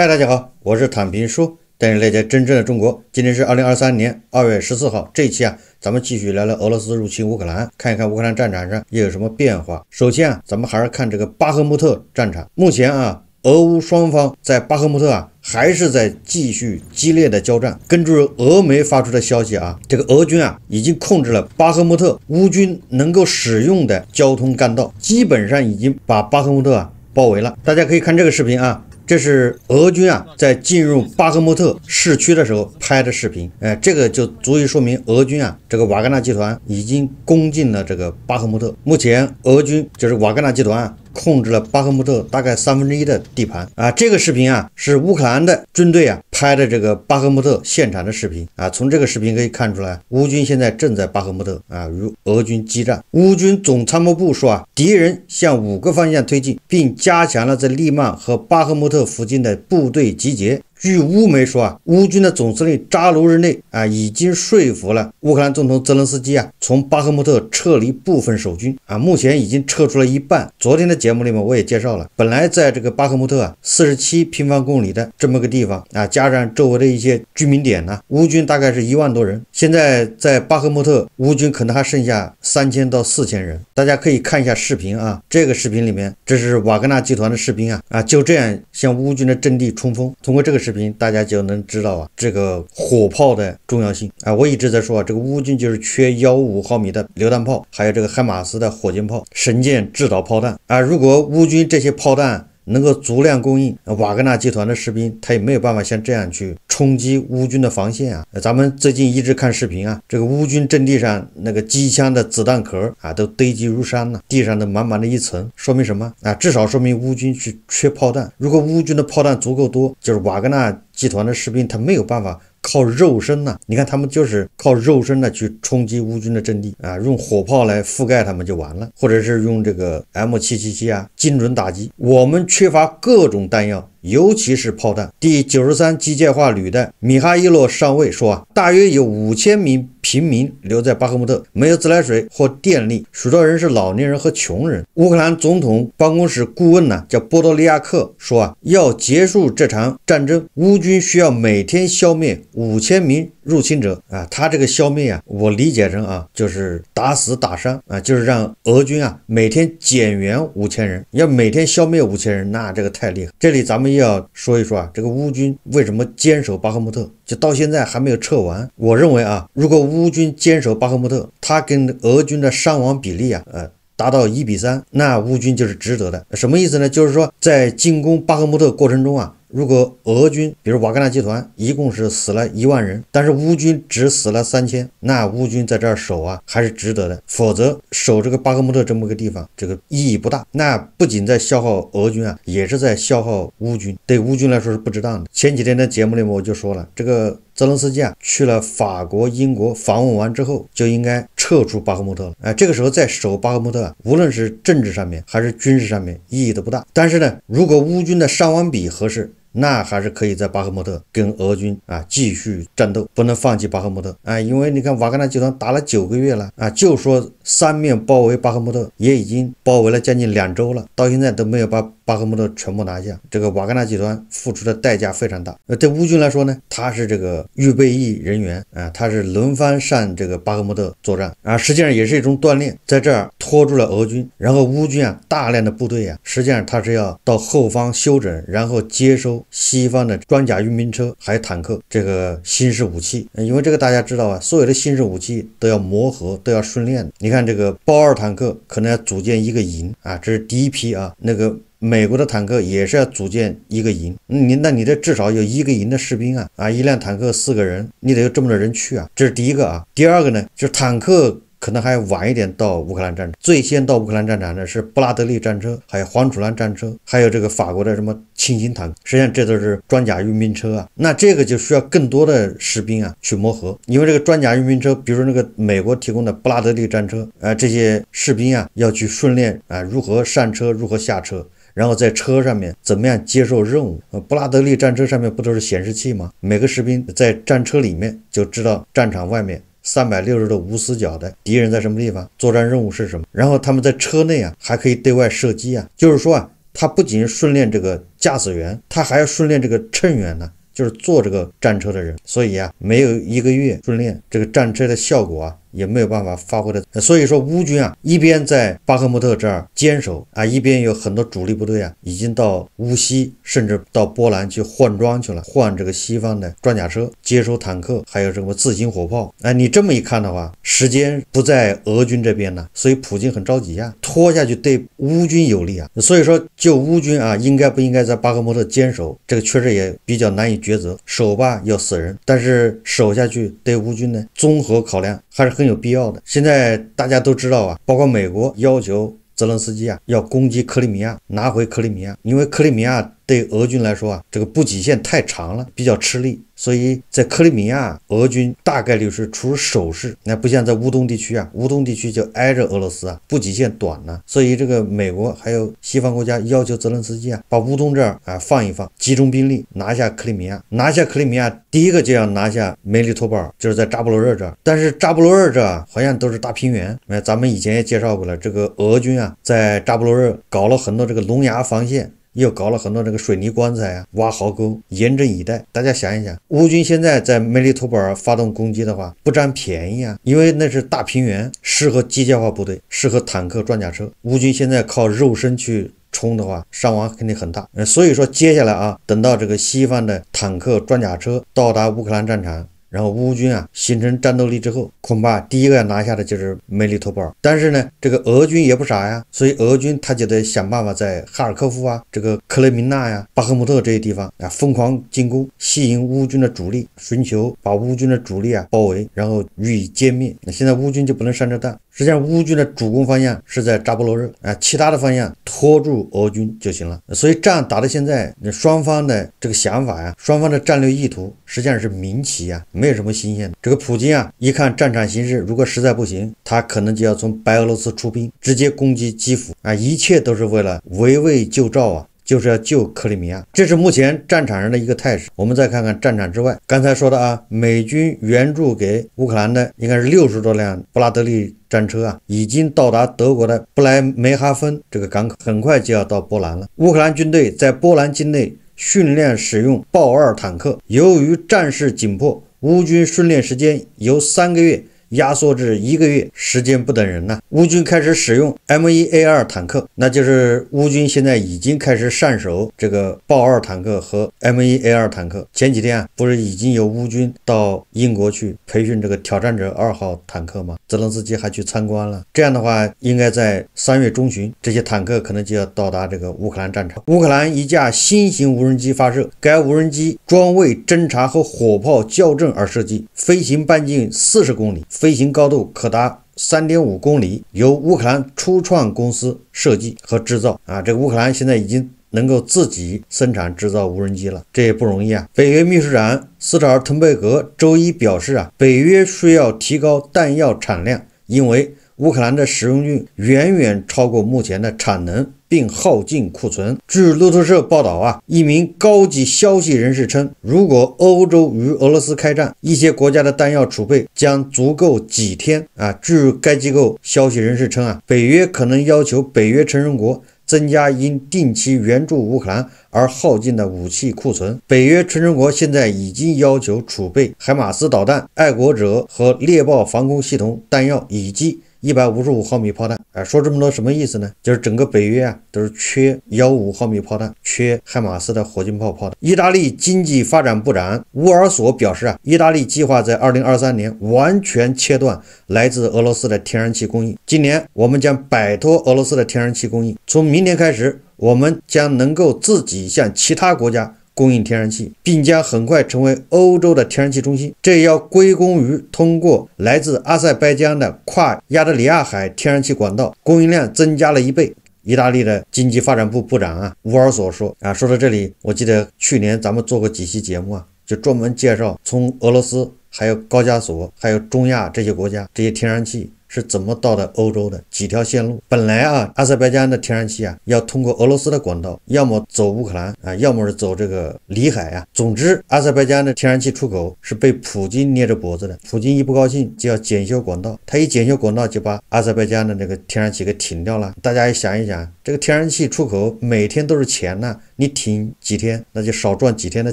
嗨，大家好，我是坦平叔，带你了解真正的中国。今天是二零二三年二月十四号，这一期啊，咱们继续聊聊俄罗斯入侵乌克兰，看一看乌克兰战场上又有什么变化。首先啊，咱们还是看这个巴赫穆特战场。目前啊，俄乌双方在巴赫穆特啊，还是在继续激烈的交战。根据俄媒发出的消息啊，这个俄军啊，已经控制了巴赫穆特，乌军能够使用的交通干道，基本上已经把巴赫穆特啊包围了。大家可以看这个视频啊。这是俄军啊，在进入巴赫穆特市区的时候拍的视频，哎，这个就足以说明俄军啊，这个瓦格纳集团已经攻进了这个巴赫穆特。目前，俄军就是瓦格纳集团。控制了巴赫穆特大概三分之一的地盘啊！这个视频啊，是乌克兰的军队啊拍的这个巴赫穆特现场的视频啊。从这个视频可以看出来，乌军现在正在巴赫穆特啊与俄军激战。乌军总参谋部说啊，敌人向五个方向推进，并加强了在利曼和巴赫穆特附近的部队集结。据乌媒说啊，乌军的总司令扎卢日内啊，已经说服了乌克兰总统泽连斯基啊，从巴赫穆特撤离部分守军啊，目前已经撤出了一半。昨天的节目里面我也介绍了，本来在这个巴赫穆特啊，四十七平方公里的这么个地方啊，加上周围的一些居民点呢，乌军大概是一万多人。现在在巴赫穆特，乌军可能还剩下三千到四千人。大家可以看一下视频啊，这个视频里面，这是瓦格纳集团的士兵啊，啊就这样向乌军的阵地冲锋。通过这个。视。视频大家就能知道啊，这个火炮的重要性啊！我一直在说啊，这个乌军就是缺幺五毫米的榴弹炮，还有这个海马斯的火箭炮、神剑制导炮弹啊！如果乌军这些炮弹，能够足量供应瓦格纳集团的士兵，他也没有办法像这样去冲击乌军的防线啊！咱们最近一直看视频啊，这个乌军阵地上那个机枪的子弹壳啊，都堆积如山了，地上的满满的一层，说明什么啊？至少说明乌军是缺炮弹。如果乌军的炮弹足够多，就是瓦格纳集团的士兵他没有办法。靠肉身呐，你看他们就是靠肉身呢去冲击乌军的阵地啊，用火炮来覆盖他们就完了，或者是用这个 M777 啊精准打击。我们缺乏各种弹药。尤其是炮弹，第九十三机械化旅的米哈伊洛上尉说：“啊，大约有五千名平民留在巴赫穆特，没有自来水或电力，许多人是老年人和穷人。”乌克兰总统办公室顾问呢，叫波多利亚克说：“啊，要结束这场战争，乌军需要每天消灭五千名。”入侵者啊，他这个消灭啊，我理解成啊，就是打死打伤啊，就是让俄军啊每天减员五千人，要每天消灭五千人，那这个太厉害。这里咱们又要说一说啊，这个乌军为什么坚守巴赫穆特，就到现在还没有撤完？我认为啊，如果乌军坚守巴赫穆特，他跟俄军的伤亡比例啊，呃，达到一比三，那乌军就是值得的。什么意思呢？就是说在进攻巴赫穆特过程中啊。如果俄军，比如瓦格纳集团，一共是死了一万人，但是乌军只死了三千，那乌军在这儿守啊，还是值得的。否则守这个巴赫穆特这么个地方，这个意义不大。那不仅在消耗俄军啊，也是在消耗乌军，对乌军来说是不值当的。前几天的节目里面我就说了，这个泽连斯基啊去了法国、英国访问完之后，就应该撤出巴赫穆特了。哎，这个时候再守巴赫穆特啊，无论是政治上面还是军事上面，意义都不大。但是呢，如果乌军的伤亡比合适，那还是可以在巴赫穆特跟俄军啊继续战斗，不能放弃巴赫穆特啊，因为你看瓦格纳集团打了九个月了啊，就说三面包围巴赫穆特也已经包围了将近两周了，到现在都没有把。巴赫穆特全部拿下，这个瓦格纳集团付出的代价非常大。呃，对乌军来说呢？他是这个预备役人员啊，他是轮番上这个巴赫穆特作战啊，实际上也是一种锻炼，在这儿拖住了俄军，然后乌军啊大量的部队啊，实际上他是要到后方休整，然后接收西方的装甲运兵车、还有坦克这个新式武器。因为这个大家知道啊，所有的新式武器都要磨合，都要训练。你看这个豹二坦克可能要组建一个营啊，这是第一批啊，那个。美国的坦克也是要组建一个营，你那你这至少有一个营的士兵啊，啊一辆坦克四个人，你得有这么多人去啊，这是第一个啊。第二个呢，就是坦克可能还要晚一点到乌克兰战场，最先到乌克兰战场的是布拉德利战车，还有黄鼠狼战车，还有这个法国的什么轻型坦克，实际上这都是装甲运兵车啊。那这个就需要更多的士兵啊去磨合，因为这个装甲运兵车，比如那个美国提供的布拉德利战车，啊这些士兵啊要去训练啊如何上车，如何下车。然后在车上面怎么样接受任务？呃，布拉德利战车上面不都是显示器吗？每个士兵在战车里面就知道战场外面三百六十度无死角的敌人在什么地方，作战任务是什么。然后他们在车内啊还可以对外射击啊。就是说啊，他不仅训练这个驾驶员，他还要训练这个乘员呢，就是坐这个战车的人。所以啊，没有一个月训练这个战车的效果啊。也没有办法发挥的，所以说乌军啊，一边在巴赫穆特这儿坚守啊，一边有很多主力部队啊，已经到乌西，甚至到波兰去换装去了，换这个西方的装甲车、接收坦克，还有什么自行火炮。哎，你这么一看的话，时间不在俄军这边呢，所以普京很着急啊，拖下去对乌军有利啊。所以说，就乌军啊，应该不应该在巴赫穆特坚守，这个确实也比较难以抉择，守吧要死人，但是守下去对乌军呢，综合考量还是很。有必要的。现在大家都知道啊，包括美国要求泽连斯基啊要攻击克里米亚，拿回克里米亚，因为克里米亚对俄军来说啊，这个补给线太长了，比较吃力。所以在克里米亚，俄军大概率是出手势，那不像在乌东地区啊，乌东地区就挨着俄罗斯啊，补给线短呢。所以这个美国还有西方国家要求泽连斯基啊，把乌东这儿啊放一放，集中兵力拿下克里米亚，拿下克里米亚，第一个就要拿下梅里托波尔，就是在扎波罗热这儿。但是扎波罗热这儿好像都是大平原，那咱们以前也介绍过了，这个俄军啊在扎波罗热搞了很多这个龙牙防线。又搞了很多这个水泥棺材啊，挖壕沟，严阵以待。大家想一想，乌军现在在梅利托波尔发动攻击的话，不占便宜啊，因为那是大平原，适合机械化部队，适合坦克装甲车。乌军现在靠肉身去冲的话，伤亡肯定很大。呃，所以说接下来啊，等到这个西方的坦克装甲车到达乌克兰战场。然后乌军啊形成战斗力之后，恐怕第一个要拿下的就是梅里托波尔。但是呢，这个俄军也不傻呀，所以俄军他就得想办法在哈尔科夫啊、这个克雷明纳呀、巴赫穆特这些地方啊疯狂进攻，吸引乌军的主力，寻求把乌军的主力啊包围，然后予以歼灭。那现在乌军就不能上这当。实际上，乌军的主攻方向是在扎波罗热啊，其他的方向拖住俄军就行了。所以，仗打到现在，双方的这个想法啊，双方的战略意图实际上是明棋啊，没有什么新鲜的。这个普京啊，一看战场形势，如果实在不行，他可能就要从白俄罗斯出兵，直接攻击基辅啊，一切都是为了围魏救赵啊。就是要救克里米亚，这是目前战场上的一个态势。我们再看看战场之外，刚才说的啊，美军援助给乌克兰的应该是六十多辆布拉德利战车啊，已经到达德国的布莱梅哈芬这个港口，很快就要到波兰了。乌克兰军队在波兰境内训练使用豹二坦克，由于战事紧迫，乌军训练时间由三个月。压缩至一个月，时间不等人呐！乌军开始使用 M1A2 坦克，那就是乌军现在已经开始上手这个豹二坦克和 M1A2 坦克。前几天啊，不是已经有乌军到英国去培训这个挑战者二号坦克吗？泽连斯基还去参观了。这样的话，应该在三月中旬，这些坦克可能就要到达这个乌克兰战场。乌克兰一架新型无人机发射，该无人机专为侦察和火炮校正而设计，飞行半径四十公里。飞行高度可达三点五公里，由乌克兰初创公司设计和制造。啊，这个乌克兰现在已经能够自己生产制造无人机了，这也不容易啊！北约秘书长斯特尔滕贝格周一表示啊，北约需要提高弹药产量，因为乌克兰的使用率远远超过目前的产能。并耗尽库存。据路透社报道啊，一名高级消息人士称，如果欧洲与俄罗斯开战，一些国家的弹药储备将足够几天啊。据该机构消息人士称啊，北约可能要求北约成员国增加因定期援助乌克兰而耗尽的武器库存。北约成员国现在已经要求储备海马斯导弹、爱国者和猎豹防空系统弹药以及。一百五十五毫米炮弹，哎，说这么多什么意思呢？就是整个北约啊都是缺幺五毫米炮弹，缺海马斯的火箭炮炮弹。意大利经济发展部长乌尔索表示啊，意大利计划在二零二三年完全切断来自俄罗斯的天然气供应。今年我们将摆脱俄罗斯的天然气供应，从明年开始，我们将能够自己向其他国家。供应天然气，并将很快成为欧洲的天然气中心。这也要归功于通过来自阿塞拜疆的跨亚得里亚海天然气管道，供应量增加了一倍。意大利的经济发展部部长啊乌尔索说啊，说到这里，我记得去年咱们做过几期节目啊，就专门介绍从俄罗斯、还有高加索、还有中亚这些国家这些天然气。是怎么到的欧洲的？几条线路？本来啊，阿塞拜疆的天然气啊，要通过俄罗斯的管道，要么走乌克兰啊，要么是走这个里海啊。总之，阿塞拜疆的天然气出口是被普京捏着脖子的。普京一不高兴，就要检修管道；他一检修管道，就把阿塞拜疆的那个天然气给停掉了。大家也想一想，这个天然气出口每天都是钱呐。你挺几天，那就少赚几天的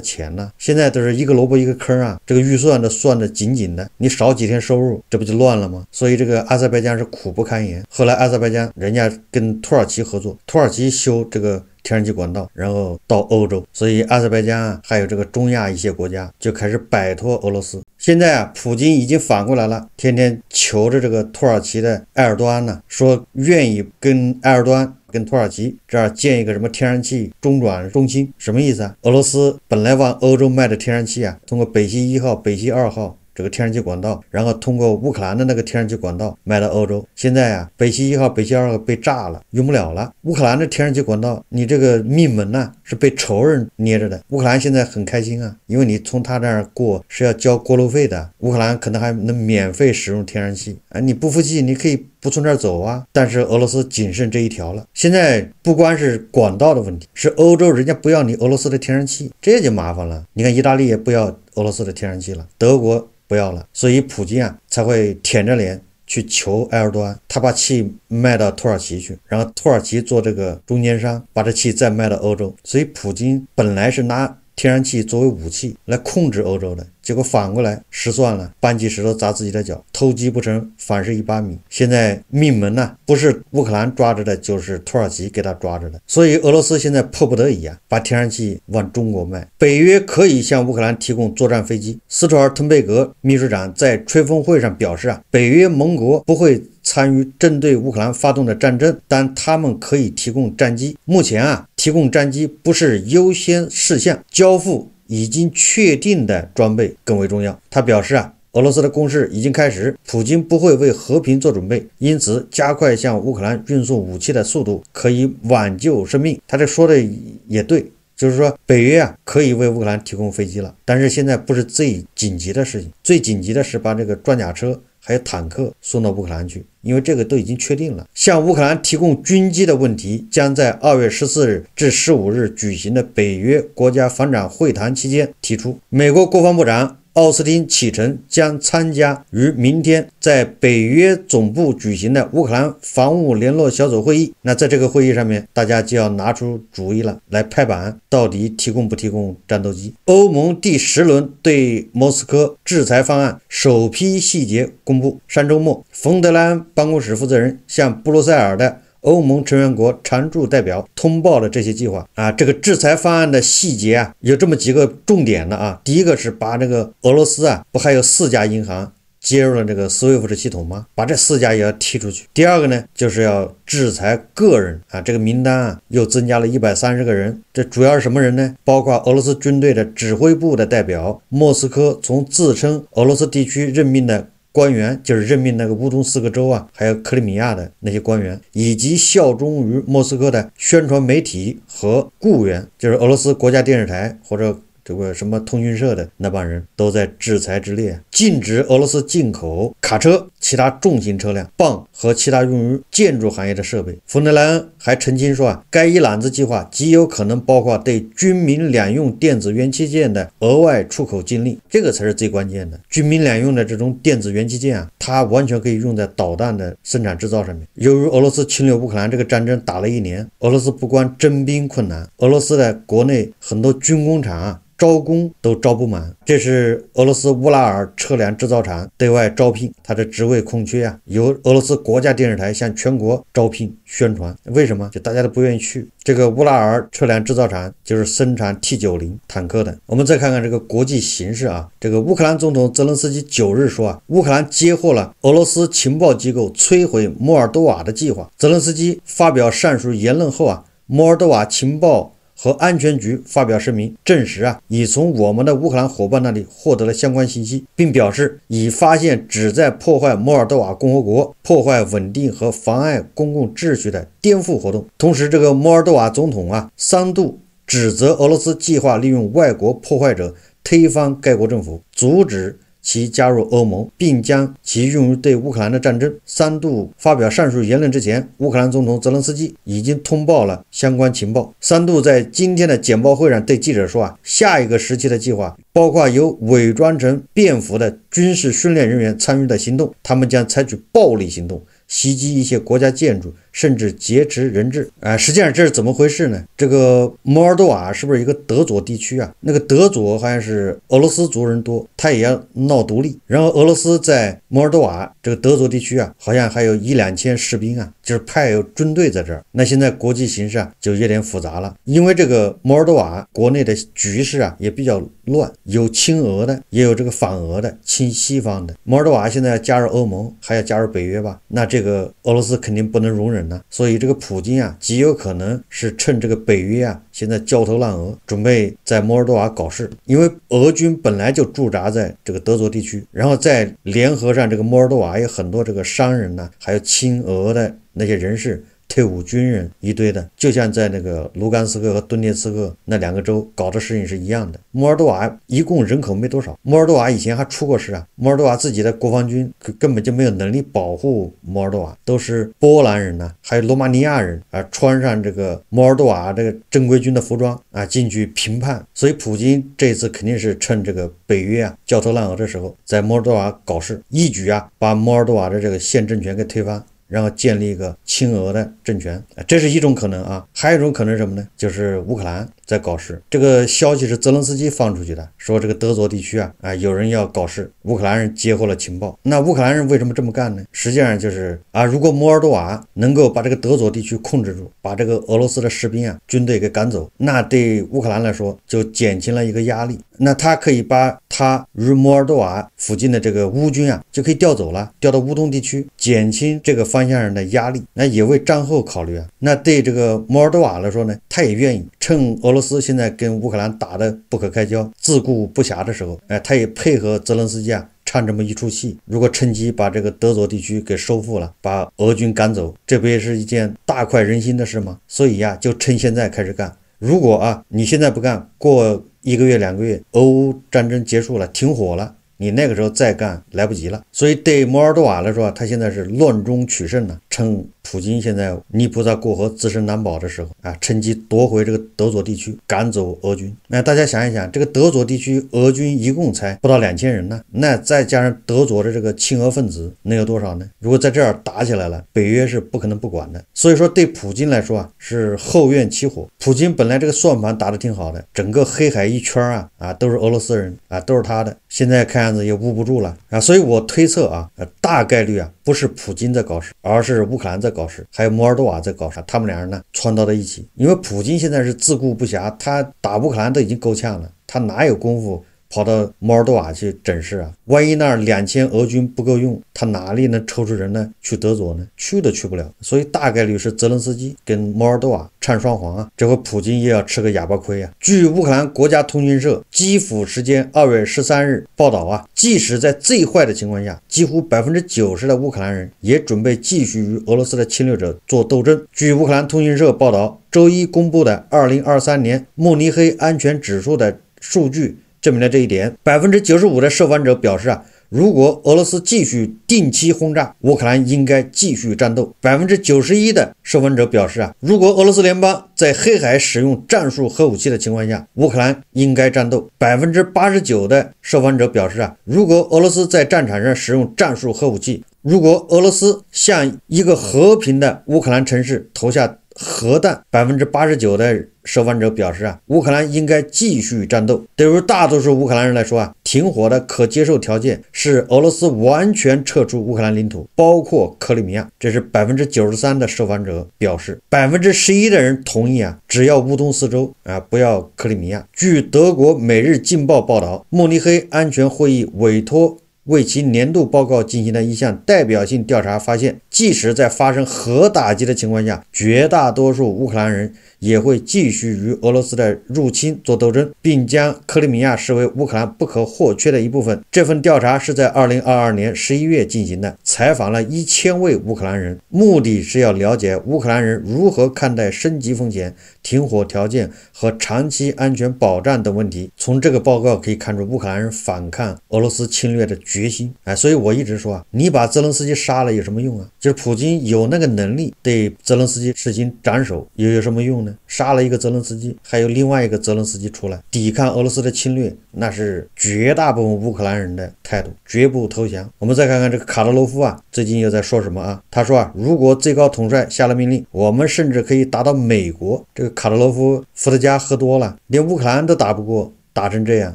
钱呢。现在都是一个萝卜一个坑啊，这个预算都算得紧紧的。你少几天收入，这不就乱了吗？所以这个阿塞拜疆是苦不堪言。后来阿塞拜疆人家跟土耳其合作，土耳其修这个天然气管道，然后到欧洲。所以阿塞拜疆啊，还有这个中亚一些国家就开始摆脱俄罗斯。现在啊，普京已经反过来了，天天求着这个土耳其的埃尔多安呢，说愿意跟埃尔多安。跟土耳其这儿建一个什么天然气中转中心，什么意思啊？俄罗斯本来往欧洲卖的天然气啊，通过北溪一号、北溪二号这个天然气管道，然后通过乌克兰的那个天然气管道卖到欧洲。现在啊，北溪一号、北溪二号被炸了，用不了了。乌克兰的天然气管道，你这个命门呐，是被仇人捏着的。乌克兰现在很开心啊，因为你从他那儿过是要交过路费的，乌克兰可能还能免费使用天然气。啊，你不服气，你可以。不从这儿走啊！但是俄罗斯仅剩这一条了。现在不光是管道的问题，是欧洲人家不要你俄罗斯的天然气，这就麻烦了。你看，意大利也不要俄罗斯的天然气了，德国不要了，所以普京啊才会舔着脸去求埃尔多安，他把气卖到土耳其去，然后土耳其做这个中间商，把这气再卖到欧洲。所以普京本来是拿天然气作为武器来控制欧洲的。结果反过来失算了，搬起石头砸自己的脚，偷鸡不成反蚀一把米。现在命门呢，不是乌克兰抓着的，就是土耳其给他抓着的。所以俄罗斯现在迫不得已啊，把天然气往中国卖。北约可以向乌克兰提供作战飞机。斯图尔滕贝格秘书长在吹风会上表示啊，北约盟国不会参与针对乌克兰发动的战争，但他们可以提供战机。目前啊，提供战机不是优先事项，交付。已经确定的装备更为重要。他表示啊，俄罗斯的攻势已经开始，普京不会为和平做准备，因此加快向乌克兰运送武器的速度可以挽救生命。他这说的也对，就是说北约啊可以为乌克兰提供飞机了，但是现在不是最紧急的事情，最紧急的是把这个装甲车。还有坦克送到乌克兰去，因为这个都已经确定了。向乌克兰提供军机的问题将在二月十四日至十五日举行的北约国家防长会谈期间提出。美国国防部长。奥斯汀启程将参加于明天在北约总部举行的乌克兰防务联络小组会议。那在这个会议上面，大家就要拿出主意了，来拍板到底提供不提供战斗机。欧盟第十轮对莫斯科制裁方案首批细节公布。上周末，冯德莱恩办公室负责人向布鲁塞尔的。欧盟成员国常驻代表通报了这些计划啊，这个制裁方案的细节啊，有这么几个重点的啊。第一个是把这个俄罗斯啊，不还有四家银行接入了这个 SWIFT 系统吗？把这四家也要踢出去。第二个呢，就是要制裁个人啊，这个名单啊又增加了一百三十个人。这主要是什么人呢？包括俄罗斯军队的指挥部的代表，莫斯科从自称俄罗斯地区任命的。官员就是任命那个乌东四个州啊，还有克里米亚的那些官员，以及效忠于莫斯科的宣传媒体和雇员，就是俄罗斯国家电视台或者这个什么通讯社的那帮人都在制裁之列，禁止俄罗斯进口卡车、其他重型车辆、泵和其他用于建筑行业的设备。冯德莱恩。还澄清说啊，该一揽子计划极有可能包括对军民两用电子元器件的额外出口禁令，这个才是最关键的。军民两用的这种电子元器件啊，它完全可以用在导弹的生产制造上面。由于俄罗斯侵略乌克兰这个战争打了一年，俄罗斯不光征兵困难，俄罗斯的国内很多军工厂啊招工都招不满。这是俄罗斯乌拉尔车辆制造厂对外招聘，它的职位空缺啊，由俄罗斯国家电视台向全国招聘宣传，为什么？就大家都不愿意去这个乌拉尔车辆制造厂，就是生产 T90 坦克的。我们再看看这个国际形势啊，这个乌克兰总统泽连斯基九日说啊，乌克兰接获了俄罗斯情报机构摧毁摩尔多瓦的计划。泽连斯基发表上述言论后啊，摩尔多瓦情报。和安全局发表声明，证实啊，已从我们的乌克兰伙伴那里获得了相关信息，并表示已发现旨在破坏摩尔多瓦共和国、破坏稳定和妨碍公共秩序的颠覆活动。同时，这个摩尔多瓦总统啊，三度指责俄罗斯计划利用外国破坏者推翻该国政府，阻止。其加入欧盟，并将其用于对乌克兰的战争。三度发表上述言论之前，乌克兰总统泽连斯基已经通报了相关情报。三度在今天的简报会上对记者说：“啊，下一个时期的计划包括由伪装成便服的军事训练人员参与的行动，他们将采取暴力行动袭击一些国家建筑。”甚至劫持人质，啊，实际上这是怎么回事呢？这个摩尔多瓦是不是一个德左地区啊？那个德左好像是俄罗斯族人多，他也要闹独立。然后俄罗斯在摩尔多瓦这个德左地区啊，好像还有一两千士兵啊，就是派有军队在这儿。那现在国际形势啊，就有点复杂了，因为这个摩尔多瓦国内的局势啊也比较乱，有亲俄的，也有这个反俄的、亲西方的。摩尔多瓦现在要加入欧盟，还要加入北约吧？那这个俄罗斯肯定不能容忍。所以这个普京啊，极有可能是趁这个北约啊现在焦头烂额，准备在摩尔多瓦搞事，因为俄军本来就驻扎在这个德族地区，然后再联合上这个摩尔多瓦有很多这个商人呢，还有亲俄的那些人士。退伍军人一堆的，就像在那个卢甘斯克和顿涅茨克那两个州搞的事情是一样的。摩尔多瓦一共人口没多少，摩尔多瓦以前还出过事啊。摩尔多瓦自己的国防军根本就没有能力保护摩尔多瓦，都是波兰人呢，还有罗马尼亚人啊，穿上这个摩尔多瓦这个正规军的服装啊，进去评判。所以普京这次肯定是趁这个北约啊焦头烂额的时候，在摩尔多瓦搞事，一举啊把摩尔多瓦的这个现政权给推翻。然后建立一个亲俄的政权，这是一种可能啊。还有一种可能是什么呢？就是乌克兰。在搞事，这个消息是泽伦斯基放出去的，说这个德佐地区啊，啊有人要搞事，乌克兰人截获了情报。那乌克兰人为什么这么干呢？实际上就是啊，如果摩尔多瓦能够把这个德佐地区控制住，把这个俄罗斯的士兵啊军队给赶走，那对乌克兰来说就减轻了一个压力。那他可以把他与摩尔多瓦附近的这个乌军啊就可以调走了，调到乌东地区，减轻这个方向上的压力。那也为战后考虑啊，那对这个摩尔多瓦来说呢，他也愿意趁俄。罗。俄罗斯现在跟乌克兰打得不可开交，自顾不暇的时候，哎，他也配合泽连斯基啊唱这么一出戏。如果趁机把这个德佐地区给收复了，把俄军赶走，这不也是一件大快人心的事吗？所以呀，就趁现在开始干。如果啊你现在不干，过一个月两个月，俄乌战争结束了，停火了，你那个时候再干来不及了。所以对摩尔多瓦来说，他现在是乱中取胜呢，趁。普京现在泥菩萨过河，自身难保的时候啊，趁机夺回这个德佐地区，赶走俄军。那大家想一想，这个德佐地区俄军一共才不到两千人呢，那再加上德佐的这个亲俄分子能有多少呢？如果在这儿打起来了，北约是不可能不管的。所以说，对普京来说啊，是后院起火。普京本来这个算盘打得挺好的，整个黑海一圈啊啊都是俄罗斯人啊，都是他的。现在看样子也捂不住了啊，所以我推测啊，大概率啊。不是普京在搞事，而是乌克兰在搞事，还有摩尔多瓦在搞事。他们俩人呢串到了一起。因为普京现在是自顾不暇，他打乌克兰都已经够呛了，他哪有功夫？跑到摩尔多瓦去整事啊！万一那儿两千俄军不够用，他哪里能抽出人呢？去德佐呢？去都去不了，所以大概率是泽连斯基跟摩尔多瓦唱双簧啊！这回普京又要吃个哑巴亏啊！据乌克兰国家通讯社基辅时间二月十三日报道啊，即使在最坏的情况下，几乎百分之九十的乌克兰人也准备继续与俄罗斯的侵略者做斗争。据乌克兰通讯社报道，周一公布的二零二三年慕尼黑安全指数的数据。证明了这一点，百分之九十五的受访者表示啊，如果俄罗斯继续定期轰炸乌克兰，应该继续战斗。百分之九十一的受访者表示啊，如果俄罗斯联邦在黑海使用战术核武器的情况下，乌克兰应该战斗。百分之八十九的受访者表示啊，如果俄罗斯在战场上使用战术核武器，如果俄罗斯向一个和平的乌克兰城市投下。核弹，百分之八十九的受访者表示啊，乌克兰应该继续战斗。对于大多数乌克兰人来说啊，停火的可接受条件是俄罗斯完全撤出乌克兰领土，包括克里米亚。这是百分之九十三的受访者表示，百分之十一的人同意啊，只要乌东四周啊，不要克里米亚。据德国《每日镜报》报道，慕尼黑安全会议委托。为其年度报告进行的一项代表性调查，发现，即使在发生核打击的情况下，绝大多数乌克兰人。也会继续与俄罗斯的入侵作斗争，并将克里米亚视为乌克兰不可或缺的一部分。这份调查是在二零二二年十一月进行的，采访了一千位乌克兰人，目的是要了解乌克兰人如何看待升级风险、停火条件和长期安全保障等问题。从这个报告可以看出，乌克兰人反抗俄罗斯侵略的决心。哎，所以我一直说啊，你把泽连斯基杀了有什么用啊？就是普京有那个能力对泽连斯基实行斩首，又有什么用呢？杀了一个泽连斯基，还有另外一个泽连斯基出来抵抗俄罗斯的侵略，那是绝大部分乌克兰人的态度，绝不投降。我们再看看这个卡德罗夫啊，最近又在说什么啊？他说啊，如果最高统帅下了命令，我们甚至可以打到美国。这个卡德罗夫伏特加喝多了，连乌克兰都打不过，打成这样，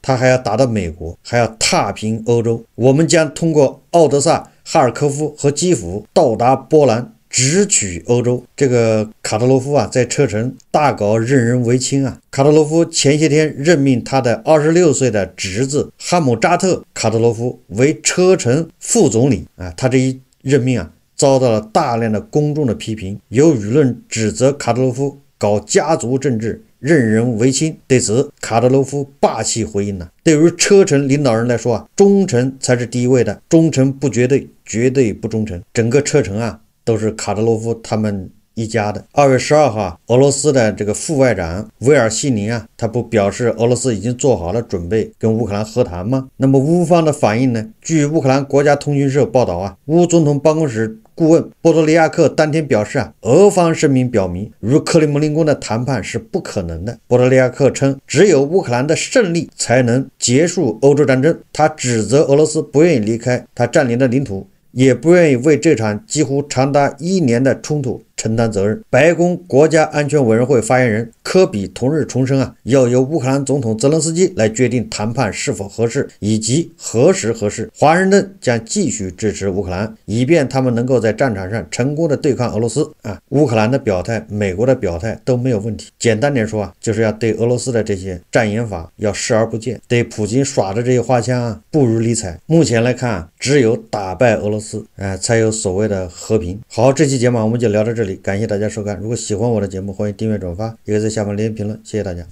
他还要打到美国，还要踏平欧洲。我们将通过奥德萨、哈尔科夫和基辅到达波兰。直取欧洲，这个卡特罗夫啊，在车臣大搞任人唯亲啊。卡特罗夫前些天任命他的二十六岁的侄子哈姆扎特·卡特罗夫为车臣副总理啊，他这一任命啊，遭到了大量的公众的批评，有舆论指责卡特罗夫搞家族政治、任人唯亲。对此，卡德罗夫霸气回应了：对于车臣领导人来说啊，忠诚才是第一位的，忠诚不绝对，绝对不忠诚。整个车臣啊。都是卡德罗夫他们一家的。二月十二号，俄罗斯的这个副外长维尔西宁啊，他不表示俄罗斯已经做好了准备跟乌克兰和谈吗？那么乌方的反应呢？据乌克兰国家通讯社报道啊，乌总统办公室顾问波多利亚克当天表示啊，俄方声明表明与克里姆林宫的谈判是不可能的。波多利亚克称，只有乌克兰的胜利才能结束欧洲战争。他指责俄罗斯不愿意离开他占领的领土。也不愿意为这场几乎长达一年的冲突。承担责任。白宫国家安全委员会发言人科比同日重申啊，要由乌克兰总统泽连斯基来决定谈判是否合适以及何时合适。华盛顿将继续支持乌克兰，以便他们能够在战场上成功的对抗俄罗斯啊。乌克兰的表态，美国的表态都没有问题。简单点说啊，就是要对俄罗斯的这些战眼法要视而不见，对普京耍的这些花枪啊不予理睬。目前来看，只有打败俄罗斯，哎，才有所谓的和平。好，这期节目我们就聊到这里。感谢大家收看，如果喜欢我的节目，欢迎订阅转发，也可以在下方留言评论，谢谢大家。